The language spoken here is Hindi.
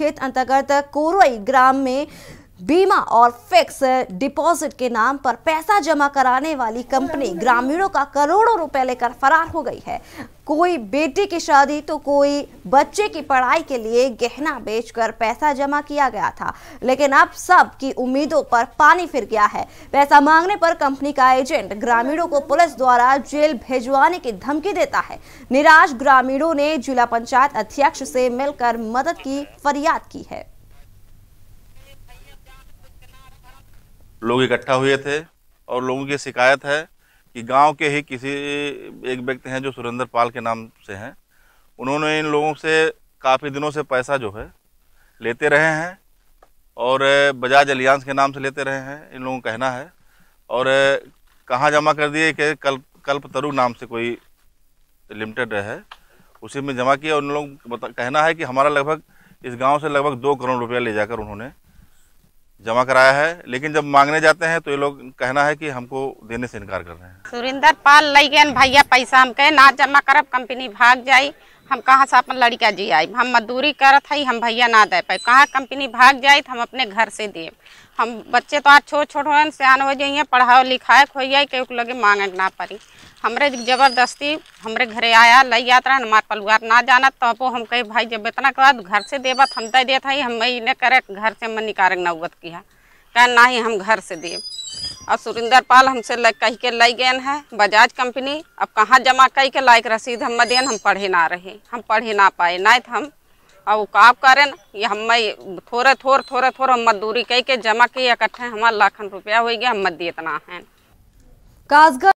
क्षेत्र अंतर्गत कोरई ग्राम में बीमा और फिक्स डिपॉजिट के नाम पर पैसा जमा कराने वाली कंपनी ग्रामीणों का करोड़ों रुपए लेकर फरार हो गई है कोई बेटी की शादी तो कोई बच्चे की पढ़ाई के लिए गहना बेचकर पैसा जमा किया गया था लेकिन अब सब की उम्मीदों पर पानी फिर गया है पैसा मांगने पर कंपनी का एजेंट ग्रामीणों को पुलिस द्वारा जेल भेजवाने की धमकी देता है निराश ग्रामीणों ने जिला पंचायत अध्यक्ष से मिलकर मदद की फरियाद की है लोग इकट्ठा हुए थे और लोगों की शिकायत है कि गांव के ही किसी एक व्यक्ति हैं जो सुरेंद्र पाल के नाम से हैं उन्होंने इन लोगों से काफ़ी दिनों से पैसा जो है लेते रहे हैं और बजाज अलियांस के नाम से लेते रहे हैं इन लोगों का कहना है और कहाँ जमा कर दिए कि कल्प कल्प तरु नाम से कोई लिमिटेड है उसी में जमा किया उन बता कहना है कि हमारा लगभग इस गांव से लगभग दो करोड़ रुपया ले जाकर उन्होंने जमा कराया है लेकिन जब मांगने जाते हैं तो ये लोग कहना है कि हमको देने से इनकार कर रहे हैं सुरेंद्र पाल लगे भैया पैसा हम कहे ना जमा करब कंपनी भाग जाए हम कहाँ से अपन लड़का जी आए हम मजदूरी करत हई हम भैया ना दे पाए कहाँ कंपनी भाग जाए हम अपने घर से दे हम बच्चे तो आज छोट छोट हो सियान हो जाइए पढ़ाओ लिखाए हो जाए के लगे मांग ना पड़ी हमरे जबरदस्ती हमरे घरे आया लई यात्रा हमार परिवार ना जाना तो वो हम कहे भाई जब इतना के बाद घर से देवत हम दे देते हई हम इन्हें करे घर से हम निकारक नौबत किया कह ना ही हम घर से देव अब सुरिंदर पाल हमसे कह के लग गए है बजाज कंपनी अब कहाँ जमा कह के लायक रसीद हम देन हम पढ़े ना रहे हम पढ़े ना पाए ना हम और काब करें ये हम थोड़े थोड़े थोड़े थोड़े हम मजदूरी कह के जमा किए इकट्ठे हमारा लाखन रुपया हो गया हम मत इतना है